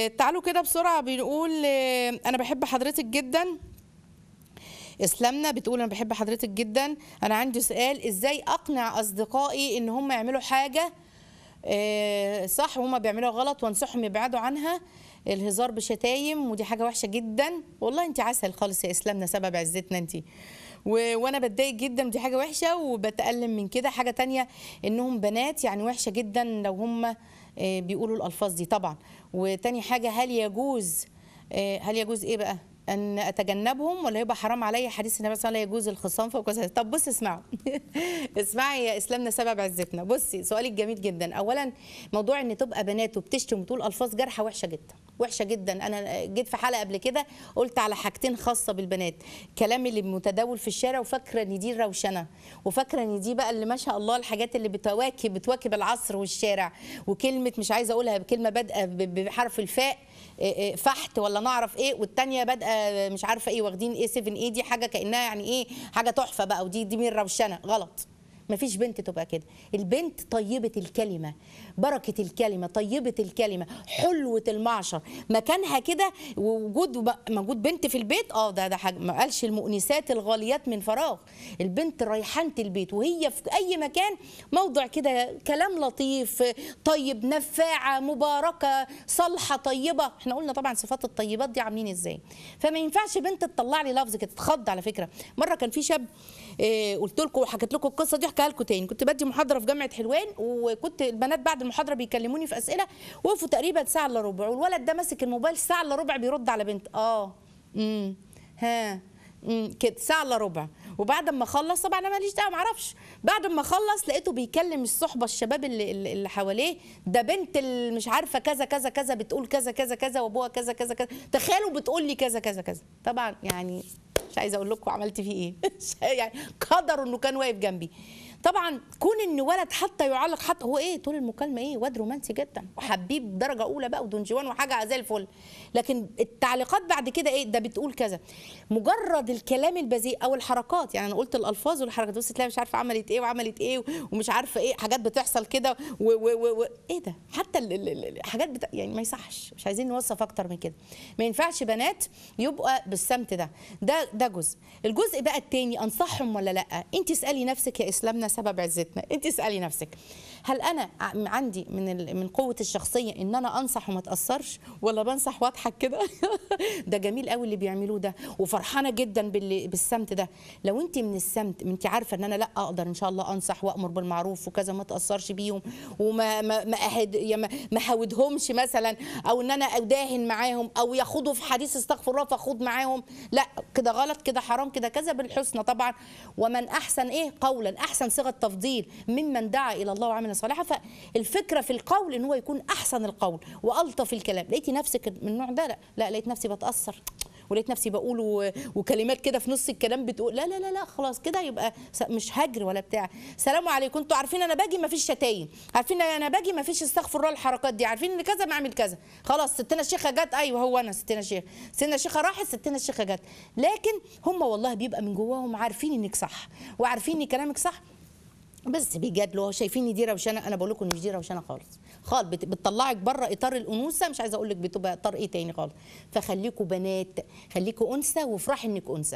آه، تعالوا كده بسرعة بنقول آه، أنا بحب حضرتك جدا اسلامنا بتقول أنا بحب حضرتك جدا أنا عندي سؤال إزاي أقنع أصدقائي إن هم يعملوا حاجة آه، صح وهم بيعملوها غلط وانصحهم يبعدوا عنها الهزار بشتايم ودي حاجة وحشة جدا والله أنت عسل خالص يا إسلامنا سبب عزتنا أنتِ وانا بتضايق جدا ودي حاجه وحشه وبتالم من كده حاجه تانية انهم بنات يعني وحشه جدا لو هم آه، بيقولوا الالفاظ دي طبعا وتاني حاجه هل يجوز آه، هل يجوز ايه بقى ان اتجنبهم ولا يبقى حرام عليا حديث النبي صلى الله عليه وسلم لا يجوز الخصام فوق طب بصي اسمعوا اسمعي يا اسلامنا سبب عزتنا بصي سؤالك جميل جدا اولا موضوع ان تبقى بنات وبتشتم وتقول الفاظ جارحه وحشه جدا وحشه جدا انا جيت في حلقه قبل كده قلت على حاجتين خاصه بالبنات كلام اللي متداول في الشارع وفاكره ان دي الروشنه وفاكره ان دي بقى اللي ما شاء الله الحاجات اللي بتواكب بتواكب العصر والشارع وكلمه مش عايزه اقولها كلمه بادئه بحرف الفاء آه، آه، فحت ولا نعرف ايه والثانيه بادئه مش عارفه ايه واخدين ايه 7 ايه دي حاجه كانها يعني ايه حاجه تحفه بقى ودي دي مين روشنه غلط مفيش بنت تبقى كده البنت طيبة الكلمة بركة الكلمة طيبة الكلمة حلوة المعشر مكانها كده ووجود موجود بنت في البيت اه ده ده حاجة ما قالش المؤنسات الغاليات من فراغ البنت ريحانة البيت وهي في أي مكان موضع كده كلام لطيف طيب نفاعة مباركة صالحة طيبة احنا قلنا طبعا صفات الطيبات دي عاملين ازاي فما ينفعش بنت تطلع لي لفظ كده تتخض على فكرة مرة كان في شاب آه، قلت لكم وحكيت لكم القصة دي احكيها لكم تاني كنت بدي محاضره في جامعه حلوان وكنت البنات بعد المحاضره بيكلموني في اسئله وقفوا تقريبا ساعه الا ربع والولد ده ماسك الموبايل ساعه الا ربع بيرد على بنت اه امم ها امم كده ساعه الا ربع وبعد ما خلص طبعا انا ماليش دعوه معرفش بعد ما خلص لقيته بيكلم الصحبه الشباب اللي اللي حواليه ده بنت مش عارفه كذا كذا كذا بتقول كذا كذا كذا وابوها كذا كذا كذا تخيلوا بتقول لي كذا كذا كذا طبعا يعني مش عايزه اقول لكم عملت فيه ايه يعني قدر انه كان واقف جنبي طبعا كون ان ولد حتى يعلق حتى هو ايه طول المكالمه ايه واد رومانسي جدا وحبيب درجه اولى بقى ودون جوان وحاجه زي الفل لكن التعليقات بعد كده ايه ده بتقول كذا مجرد الكلام البذيء او الحركات يعني انا قلت الالفاظ والحركات بس تلاقي مش عارفه عملت ايه وعملت ايه ومش عارفه ايه حاجات بتحصل كده وايه ده حتى الحاجات بتا... يعني ما يصحش مش عايزين نوصف اكتر من كده ما ينفعش بنات يبقى بالسمت ده ده ده جزء الجزء بقى التاني انصحهم ولا لا انت اسالي نفسك يا اسلامنا سبب عزتنا انت اسالي نفسك هل انا عندي من من قوه الشخصيه ان انا انصح وما اتاثرش ولا بنصح واضحك كده ده جميل قوي اللي بيعملوه ده وفرحانه جدا بالسمت ده لو انت من السمت انت عارفه ان انا لا اقدر ان شاء الله انصح وامر بالمعروف وكذا ما اتاثرش بيهم وما ما ما, أهد ما حاودهمش مثلا او ان انا اداهن معاهم او ياخدوا في حديث استغفر الله فاخد معاهم لا كده غلط كده حرام كده كذا بالحسنى طبعا ومن احسن ايه قولا احسن صيغه تفضيل ممن دعا الى الله وعمل صالحا فالفكره في القول ان هو يكون احسن القول والطف الكلام لقيتي نفسك من النوع ده لا لا لقيت نفسي بتاثر ولقيت نفسي بقول وكلمات كده في نص الكلام بتقول لا لا لا لا خلاص كده يبقى مش هجر ولا بتاع سلام عليكم انتوا عارفين انا باجي ما فيش شتايم عارفين انا باجي ما فيش استغفر الله الحركات دي عارفين ان كذا بعمل كذا خلاص ستنا الشيخه جت ايوه هو انا ستنا الشيخه ستنا الشيخه راحت ستنا الشيخه جت لكن هم والله بيبقى من جواهم عارفين انك صح وعارفين ان كلامك صح بس بيجادلوا شايفيني دي روشانه انا بقول لكم مش دي روشانه خالص خالص بتطلعك بره اطار الانوثه مش عايزه اقول لك بتبقى اطار ايه تاني خالص فخليكوا بنات خليكوا انثى وافرحي انك انثى